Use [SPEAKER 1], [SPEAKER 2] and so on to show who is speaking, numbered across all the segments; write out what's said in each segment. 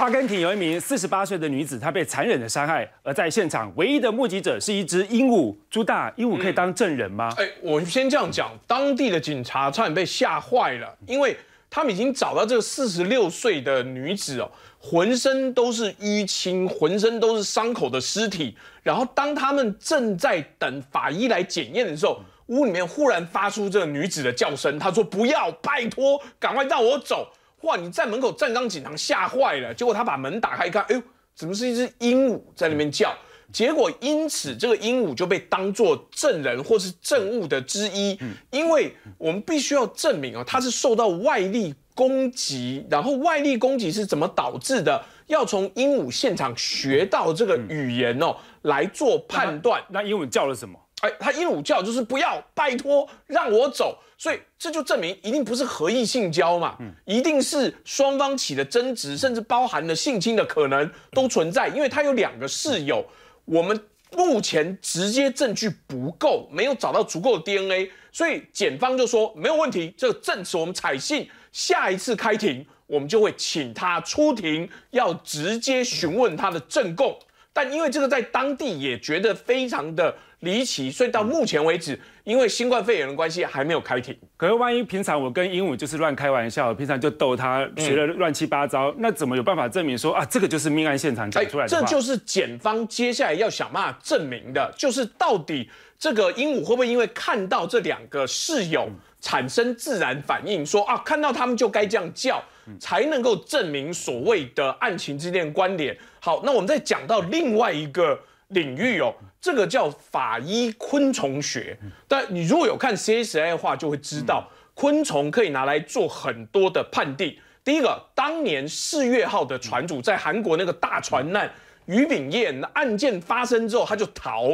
[SPEAKER 1] 阿根廷有一名四十八岁的女子，她被残忍的杀害，而在现场唯一的目击者是一只鹦鹉朱大。鹦鹉可以当证人吗？哎，我先这样讲，当地的警
[SPEAKER 2] 察差点被吓坏了，因为他们已经找到这个四十六岁的女子哦，浑身都是淤青，浑身都是伤口的尸体。然后当他们正在等法医来检验的时候，屋里面忽然发出这个女子的叫声，她说：“不要，拜托，赶快让我走。”哇！你在门口站岗警堂吓坏了，结果他把门打开一看，哎呦，怎么是一只鹦鹉在那边叫？结果因此这个鹦鹉就被当作证人或是证物的之一，因为我们必须要证明啊，它是受到外力攻击，然后外力攻击是怎么导致的，要从鹦鹉现场学到这个语言哦来做判断。那鹦鹉叫了什么？哎，他鹦鹉叫就是不要，拜托，让我走。所以这就证明一定不是合意性交嘛，一定是双方起了争执，甚至包含了性侵的可能都存在。因为他有两个室友，我们目前直接证据不够，没有找到足够的 DNA，所以检方就说没有问题，这个证词我们采信。下一次开庭，我们就会请他出庭，要直接询问他的证供。但因为这个在当地也觉得非
[SPEAKER 1] 常的离奇，所以到目前为止，因为新冠肺炎的关系还没有开庭。可是万一平常我跟鹦鹉就是乱开玩笑，平常就逗它学了乱七八糟，那怎么有办法证明说啊这个就是命案现场讲出来？这就是
[SPEAKER 2] 检方接下来要想办法证明的，就是到底这个鹦鹉会不会因为看到这两个室友产生自然反应，说啊看到他们就该这样叫？才能够证明所谓的案情之间的关联。好，那我们再讲到另外一个领域哦，这个叫法医昆虫学。但你如果有看 CSI 的话，就会知道昆虫可以拿来做很多的判定。第一个，当年四月号的船主在韩国那个大船难——俞炳业案件发生之后，他就逃。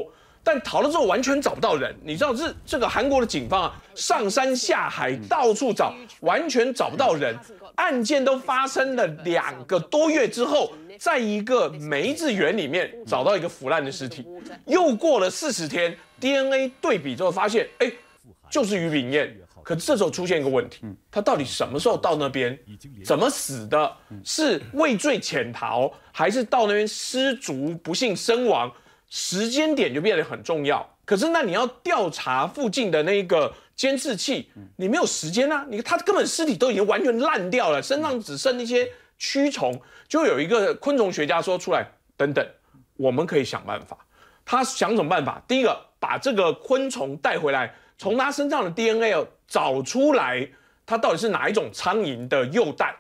[SPEAKER 2] 但逃了之后完全找不到人，你知道，这这个韩国的警方啊，上山下海到处找，完全找不到人。案件都发生了两个多月之后，在一个梅子园里面找到一个腐烂的尸体。又过了四十天，DNA 对比之后发现，哎，就是俞炳燕。可这时候出现一个问题，他到底什么时候到那边？怎么死的？是畏罪潜逃，还是到那边失足不幸身亡？时间点就变得很重要。可是，那你要调查附近的那个监视器，你没有时间啊！你他根本尸体都已经完全烂掉了，身上只剩一些蛆虫。就有一个昆虫学家说出来：“等等，我们可以想办法。”他想什么办法？第一个，把这个昆虫带回来，从他身上的 DNA 找出来，他到底是哪一种苍蝇的幼蛋？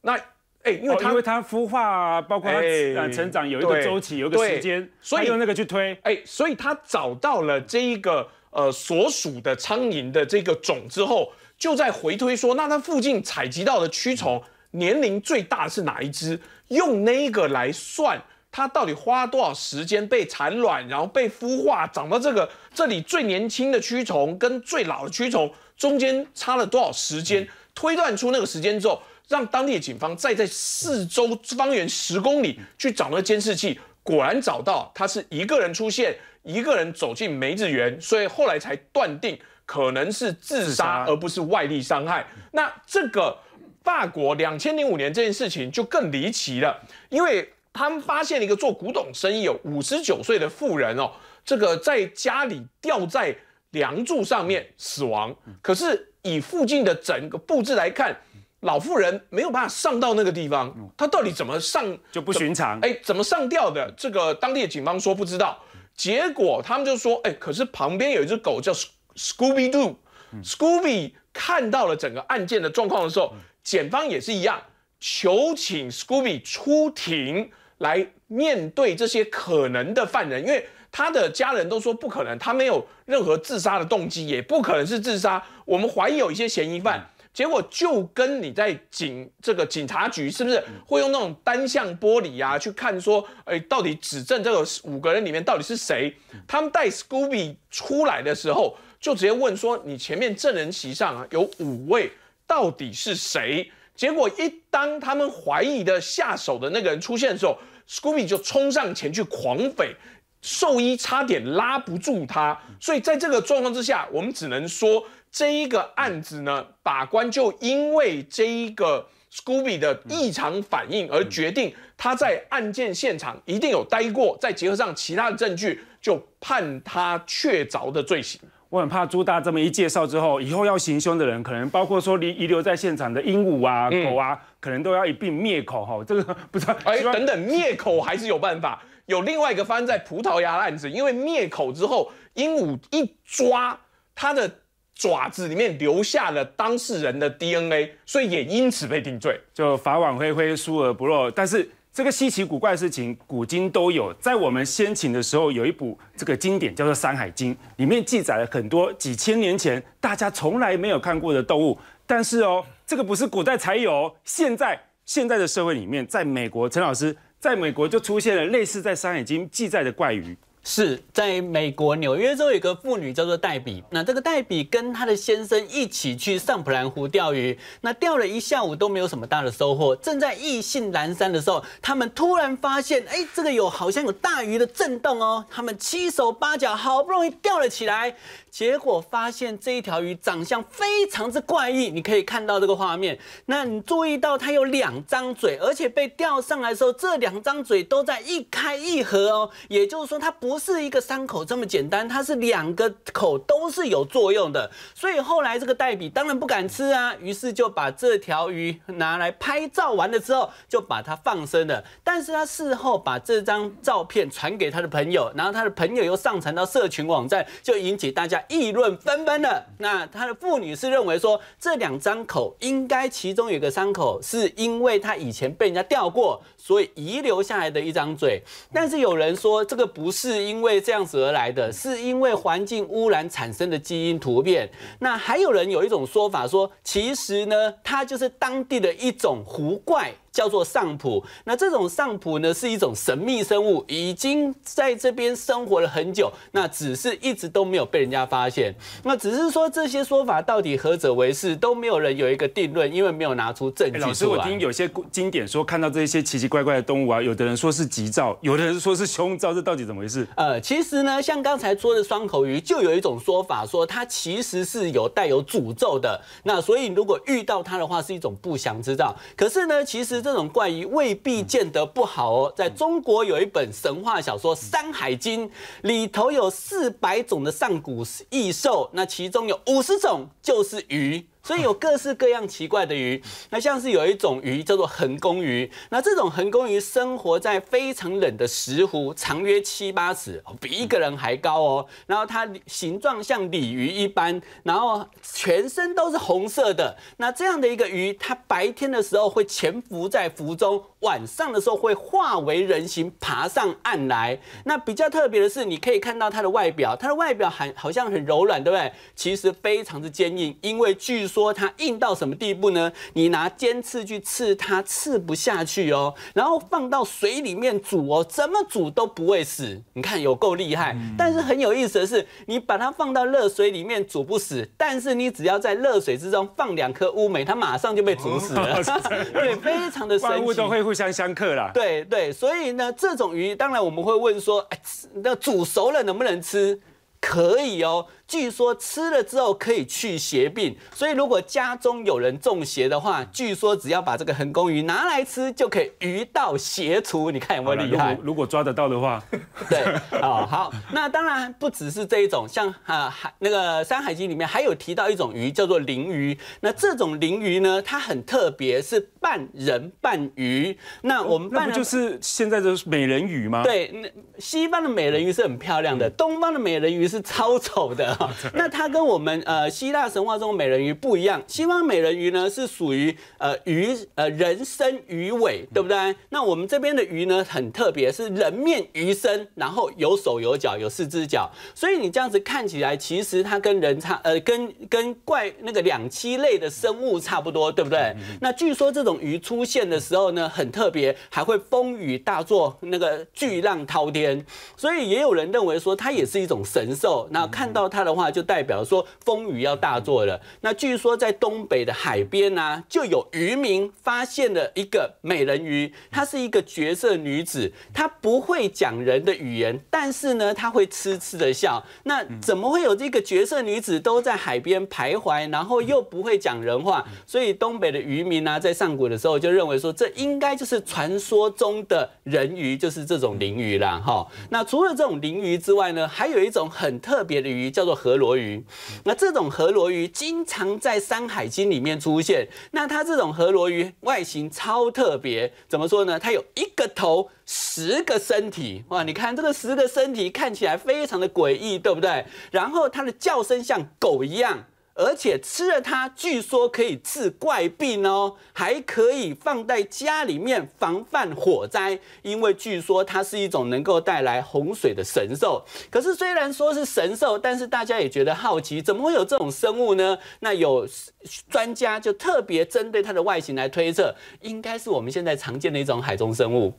[SPEAKER 2] 那。
[SPEAKER 1] 哎，因为它因为它孵化，包括它成长有一个周期，有一个时间，所以用那
[SPEAKER 2] 个去推。哎，所以他找到了这一个呃所属的苍蝇的这个种之后，就在回推说，那它附近采集到的蛆虫年龄最大的是哪一只？用那个来算，它到底花多少时间被产卵，然后被孵化，长到这个这里最年轻的蛆虫跟最老的蛆虫中间差了多少时间？推断出那个时间之后。让当地警方再在四周方圆十公里去找那个监视器，果然找到，他是一个人出现，一个人走进梅子园，所以后来才断定可能是自杀而不是外力伤害。那这个法国两千零五年这件事情就更离奇了，因为他们发现了一个做古董生意有五十九岁的妇人哦，这个在家里吊在梁柱上面死亡，可是以附近的整个布置来看。老妇人没有办法上到那个地方，她到底怎么上就不寻常？哎，怎么上吊的？这个当地的警方说不知道，结果他们就说，哎，可是旁边有一只狗叫 Scooby Do，Scooby 看到了整个案件的状况的时候，检方也是一样，求请 Scooby 出庭来面对这些可能的犯人，因为他的家人都说不可能，他没有任何自杀的动机，也不可能是自杀，我们怀疑有一些嫌疑犯。结果就跟你在警这个警察局是不是会用那种单向玻璃呀？去看说，哎，到底指证这个五个人里面到底是谁？他们带 s c o o b y 出来的时候，就直接问说：“你前面证人席上啊有五位，到底是谁？”结果一当他们怀疑的下手的那个人出现的时候 s c o o b y 就冲上前去狂吠。兽医差点拉不住他，所以在这个状况之下，我们只能说这一个案子呢，把官就因为这一个 Scooby 的异常反应而决定他在案件现场一定有待过，再结合上其他的证据，就
[SPEAKER 1] 判他确凿的罪行。我很怕朱大这么一介绍之后，以后要行凶的人可能包括说遗遗留在现场的鹦鹉啊、狗啊，可能都要一并灭口哈。这个不知道哎，等等灭口还是有办法。有另外一个发生在葡萄牙案子，因为
[SPEAKER 2] 灭口之后，鹦鹉一抓，它的爪子里面留下
[SPEAKER 1] 了当事人的 DNA，所以也因此被定罪。就法网恢恢，疏而不漏。但是这个稀奇古怪的事情，古今都有。在我们先秦的时候，有一部这个经典叫做《山海经》，里面记载了很多几千年前大家从来没有看过的动物。但是哦，这个不是古代才有，现在现在的社会里面，在美国，陈老师。在美国就出现了类似在《山海经》记载的怪鱼。是
[SPEAKER 3] 在美国纽约州有一个妇女叫做黛比，那这个黛比跟她的先生一起去上普兰湖钓鱼，那钓了一下午都没有什么大的收获，正在意兴阑珊的时候，他们突然发现，哎，这个有好像有大鱼的震动哦，他们七手八脚好不容易钓了起来，结果发现这一条鱼长相非常之怪异，你可以看到这个画面，那你注意到它有两张嘴，而且被钓上来的时候，这两张嘴都在一开一合哦，也就是说它不。不是一个伤口这么简单，它是两个口都是有作用的，所以后来这个代比当然不敢吃啊，于是就把这条鱼拿来拍照，完了之后就把它放生了。但是他事后把这张照片传给他的朋友，然后他的朋友又上传到社群网站，就引起大家议论纷纷了。那他的父女是认为说，这两张口应该其中有一个伤口是因为他以前被人家钓过，所以遗留下来的一张嘴。但是有人说这个不是。因为这样子而来的是因为环境污染产生的基因突变。那还有人有一种说法说，其实呢，它就是当地的一种狐怪。叫做上普，那这种上普呢是一种神秘生物，已经在这边生活了很久，那只是一直都没有被人家发现，那只是说这些说法到底何者为是，都没有人有一个定论，因为没有拿出证据出来。老师，我听有些经典
[SPEAKER 1] 说看到这些奇奇怪怪的动物啊，有的人说是吉兆，有的人说是凶兆，这到底怎么回事？呃，其实呢，
[SPEAKER 3] 像刚才说的双口鱼，就有一种说法说它其实是有带有诅咒的，那所以如果遇到它的话是一种不祥之兆。可是呢，其实。这种怪鱼未必见得不好哦，在中国有一本神话小说《山海经》，里头有四百种的上古异兽，那其中有五十种就是鱼。所以有各式各样奇怪的鱼，那像是有一种鱼叫做横弓鱼，那这种横弓鱼生活在非常冷的石湖，长约七八尺，比一个人还高哦。然后它形状像鲤鱼一般，然后全身都是红色的。那这样的一个鱼，它白天的时候会潜伏在湖中。晚上的时候会化为人形爬上岸来。那比较特别的是，你可以看到它的外表，它的外表很好像很柔软，对不对？其实非常的坚硬，因为据说它硬到什么地步呢？你拿尖刺去刺它，刺不下去哦。然后放到水里面煮哦，怎么煮都不会死。你看有够厉害。但是很有意思的是，你把它放到热水里面煮不死，但是你只要在热水之中放两颗乌梅，它马上就被煮死了。对，非常的神奇。
[SPEAKER 1] 互相相克啦，
[SPEAKER 3] 对对，所以呢，这种鱼当然我们会问说，那煮熟了能不能吃？可以哦。据说吃了之后可以去邪病，所以如果家中有人中邪的话，据说只要把这个横公鱼拿来吃，就可以鱼到邪除。你看有没有厉害？
[SPEAKER 1] 如果抓得到的话，
[SPEAKER 3] 对啊，好。那当然不只是这一种，像啊海那个《山海经》里面还有提到一种鱼叫做鲮鱼。那这种鲮鱼呢，它很特别，是半人半鱼。那我们半、就是现在的美人鱼吗？对，那西方的美人鱼是很漂亮的，东方的美人鱼是超丑的。那它跟我们呃希腊神话中美人鱼不一样，西方美人鱼呢是属于呃鱼呃人身鱼尾，对不对？那我们这边的鱼呢很特别，是人面鱼身，然后有手有脚，有四只脚，所以你这样子看起来，其实它跟人差呃跟跟怪那个两栖类的生物差不多，对不对？那据说这种鱼出现的时候呢很特别，还会风雨大作，那个巨浪滔天，所以也有人认为说它也是一种神兽。那看到它。的话，就代表说风雨要大作了。那据说在东北的海边啊，就有渔民发现了一个美人鱼，她是一个绝色女子，她不会讲人的语言，但是呢，她会痴痴的笑。那怎么会有这个绝色女子都在海边徘徊，然后又不会讲人话？所以东北的渔民啊，在上古的时候就认为说，这应该就是传说中的人鱼，就是这种灵鱼啦。哈。那除了这种灵鱼之外呢，还有一种很特别的鱼，叫做。河螺鱼，那这种河螺鱼经常在《山海经》里面出现。那它这种河螺鱼外形超特别，怎么说呢？它有一个头，十个身体。哇，你看这个十个身体看起来非常的诡异，对不对？然后它的叫声像狗一样。而且吃了它，据说可以治怪病哦，还可以放在家里面防范火灾，因为据说它是一种能够带来洪水的神兽。可是虽然说是神兽，但是大家也觉得好奇，怎么会有这种生物呢？那有专家就特别针对它的外形来推测，应该是我们现在常见的一种海中生物。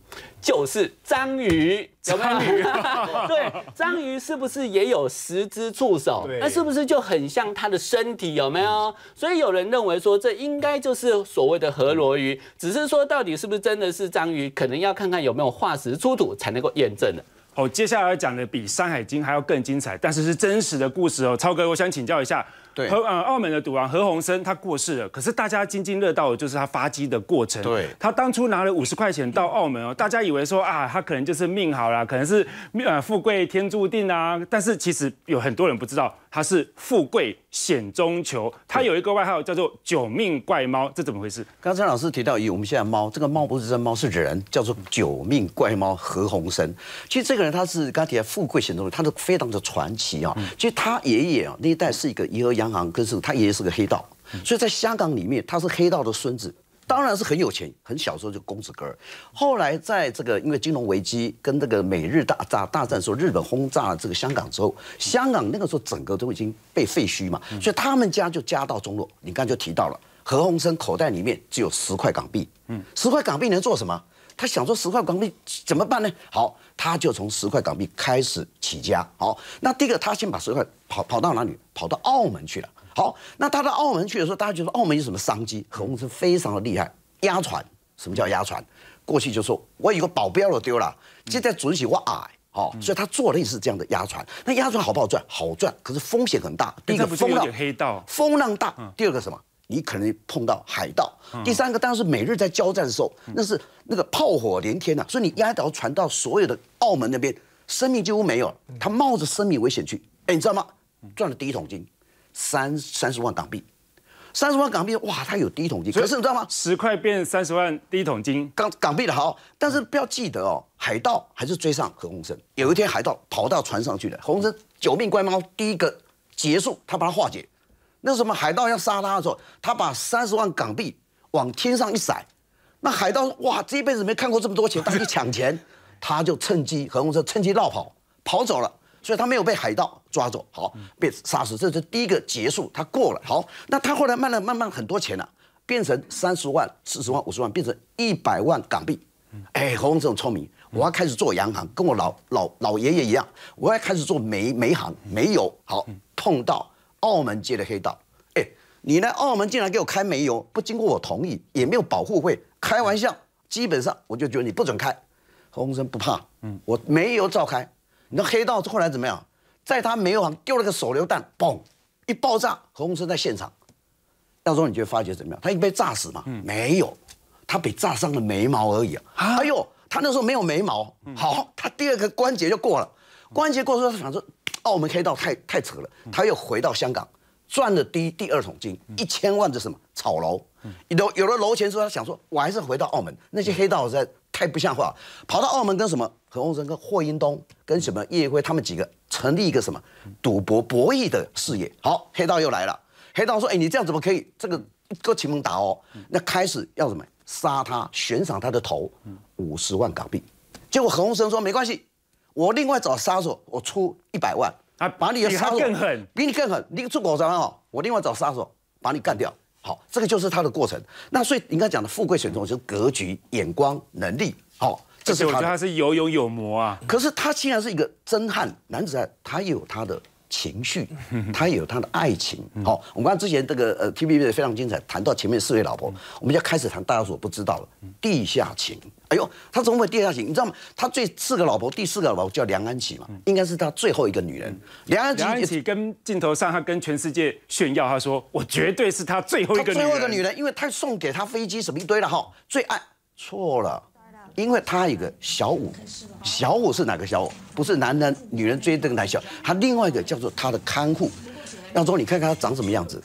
[SPEAKER 3] 就是章鱼，没有？对，章鱼是不是也有十只触手？那是不是就很像它的身体？有没有？所以有人认为说，这应该就是所谓的河螺鱼，只是说到底是不是真的是章鱼，
[SPEAKER 1] 可能要看看有没有化石出土才能够验证的。好，接下来讲的比《山海经》还要更精彩，但是是真实的故事哦，超哥，我想请教一下。对，和呃澳门的赌王何鸿燊他过世了，可是大家津津乐道的就是他发迹的过程。对，他当初拿了五十块钱到澳门哦，大家以为说啊，他可能就是命好啦，可能是命呃富贵天注定啊。但是其实有很多人不知道，他是富贵险中求，他有一个外号叫
[SPEAKER 4] 做九命怪猫，这怎么回事？刚才老师提到以我们现在猫这个猫不是真猫，是人，叫做九命怪猫何鸿燊。其实这个人他是刚提到富贵险中，他都非常的传奇啊。其实他爷爷啊那一代是一个颐和洋。银行更是他爷爷是个黑道，所以在香港里面他是黑道的孙子，当然是很有钱。很小时候就公子哥，后来在这个因为金融危机跟这个美日大战大战时候，日本轰炸这个香港之后，香港那个时候整个都已经被废墟嘛，所以他们家就家道中落。你刚刚就提到了何鸿燊口袋里面只有十块港币，嗯，十块港币能做什么？他想说十块港币怎么办呢？好，他就从十块港币开始起家。好，那第一个他先把十块跑跑到哪里？跑到澳门去了。好，那他到澳门去的时候，大家就说澳门有什么商机？何鸿燊非常的厉害，押船。什么叫押船？过去就说我有个保镖丢了，现在准许我矮。好，所以他做类似这样的压船。那压船好不好赚？好赚，可是风险很大。第一个风浪
[SPEAKER 1] 黑道，风
[SPEAKER 4] 浪大。第二个什么？你可能碰到海盗。第三个当然是美日在交战的时候，那是那个炮火连天呐，所以你压倒传到所有的澳门那边，生命几乎没有了。他冒着生命危险去，哎，你知道吗？赚了第一桶金，三三十万港币，三十万港币，哇，他有第一桶金。可是你知道吗？十块变三十万，第一桶金港港币的好，但是不要记得哦，海盗还是追上何鸿燊。有一天海盗跑到船上去了，何鸿燊九命关猫第一个结束，他把它化解。那什么海盗要杀他的时候，他把三十万港币往天上一甩，那海盗哇，这一辈子没看过这么多钱，他去抢钱，他就趁机何鸿燊趁机绕跑跑走了，所以他没有被海盗抓走，好被杀死，这是第一个结束，他过了好。那他后来慢慢慢慢很多钱了，变成三十万、四十万、五十万，变成一百万港币。哎，何鸿燊聪明，我要开始做洋行，跟我老老老爷爷一样，我要开始做煤煤行、煤油。好碰到。澳门界的黑道，哎，你来澳门竟然给我开煤油，不经过我同意，也没有保护费，开玩笑。基本上我就觉得你不准开。何鸿燊不怕，嗯，我煤油照开。你知道黑道后来怎么样？在他煤油行丢了个手榴弹，嘣，一爆炸。何鸿燊在现场，到时候你就会发觉怎么样？他已经被炸死嘛？嗯，没有，他被炸伤了眉毛而已啊。哎呦，他那时候没有眉毛，好，他第二个关节就过了。关节过后，他想说，澳门黑道太太扯了。他又回到香港，赚了第一第二桶金一千万，的什么炒楼？有有了楼钱之后，他想说，我还是回到澳门。那些黑道实在太不像话，跑到澳门跟什么何鸿燊、跟霍英东、跟什么叶辉他们几个成立一个什么赌博博弈的事业。好，黑道又来了，黑道说，哎，你这样怎么可以？这个跟秦萌打哦，那开始要什么杀他悬赏他的头五十万港币。结果何鸿燊说，没关系。我另外找杀手，我出一百万啊，把你的杀手更狠，比你更狠。你出五百万我另外找杀手把你干掉。好，这个就是他的过程。那所以应该讲的，富贵险中是格局、眼光、能力。好，这是我觉得他是有勇有谋啊。可是他既然是一个真汉男子汉，他也有他的。情绪，他有他的爱情。好，我们看之前这个呃 t v B 非常精彩，谈到前面四位老婆，我们要开始谈大家所不知道的地下情。哎呦，他怎么会地下情？你知道吗？他最四个老婆，第四个老婆叫梁安琪嘛，应该是他最后一个女人。梁安琪，梁安
[SPEAKER 1] 琪跟镜头上，他跟全世界炫耀，他说我绝对是他最后一个。他最后一个女人，
[SPEAKER 4] 因为他送给他飞机什么一堆了哈，最爱错了。因为他一个小五，小五是哪个小五？不是男人，女人追这个男小。他另外一个叫做他的看护，当中你看看他长什么样子。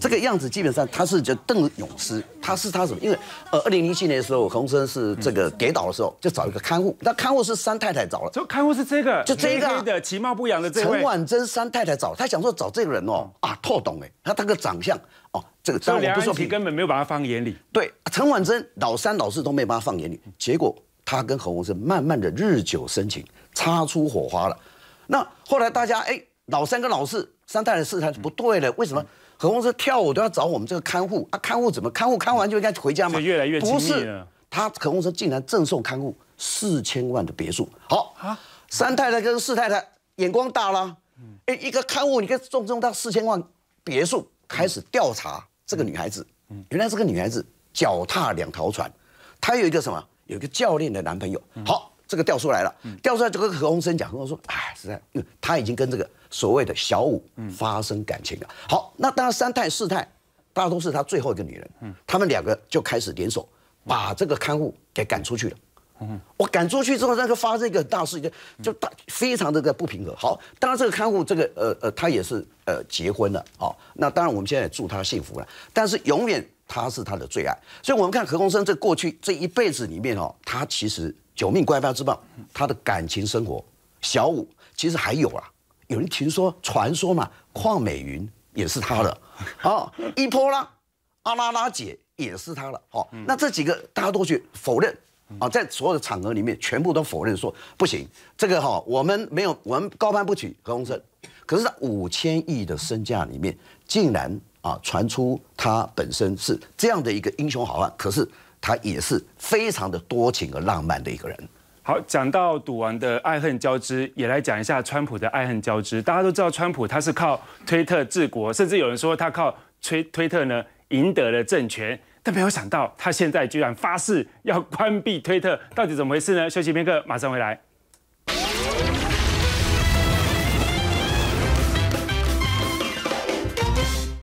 [SPEAKER 4] 这个样子基本上他是叫邓永思，他是他什么？因为呃，二零零七年的时候，洪生是这个给导的时候就找一个看护，那看护是三太太找了。就看护是这个，就这个啊，
[SPEAKER 1] 其貌不扬的这位。陈
[SPEAKER 4] 婉珍三太太找他想说找这个人哦啊，透懂哎，他她个长相哦。这个当然不说皮根本没有把他放眼里，对陈婉珍老三老四都没有把他放眼里，结果他跟何鸿燊慢慢的日久生情，擦出火花了。那后来大家哎老三跟老四三太太四太太不对了，为什么何鸿燊跳舞都要找我们这个看护啊？看护怎么看护？看完就应该回家吗？越来越不是，他何鸿燊竟然赠送看护四千万的别墅。好啊，三太太跟四太太眼光大了，哎一个看护，你看赠送他四千万别墅，开始调查。这个女孩子，原来这个女孩子脚踏两条船，她有一个什么？有一个教练的男朋友。好，这个调出来了，调出来就跟何鸿生讲，何鸿说：“哎，实在，因为他已经跟这个所谓的小五发生感情了。”好，那当然三太四太，大都是他最后一个女人，他们两个就开始联手把这个看护给赶出去了。嗯，我赶出去之后，那个发生一个大事件，就大非常的个不平衡。好，当然这个看护，这个呃呃，他也是呃结婚了啊。那当然，我们现在也祝他幸福了。但是永远他是他的最爱。所以，我们看何鸿生这过去这一辈子里面哦，他其实九命怪八之棒，他的感情生活，小五其实还有啊。有人听说传说嘛，邝美云也是他的啊，一波啦，阿拉拉姐也是他了哦。那这几个大家都去否认。啊，在所有的场合里面，全部都否认说不行，这个哈我们没有，我们高攀不起何鸿燊。可是，在五千亿的身价里面，竟然啊传出他本身是这样的一个英雄好汉，可是他也是非常的多情和浪漫的一个人。
[SPEAKER 1] 好，讲到赌王的爱恨交织，也来讲一下川普的爱恨交织。大家都知道，川普他是靠推特治国，甚至有人说他靠推推特呢赢得了政权。但没有想到，他现在居然发誓要关闭推特，到底怎么回事呢？休息片刻，马上回来。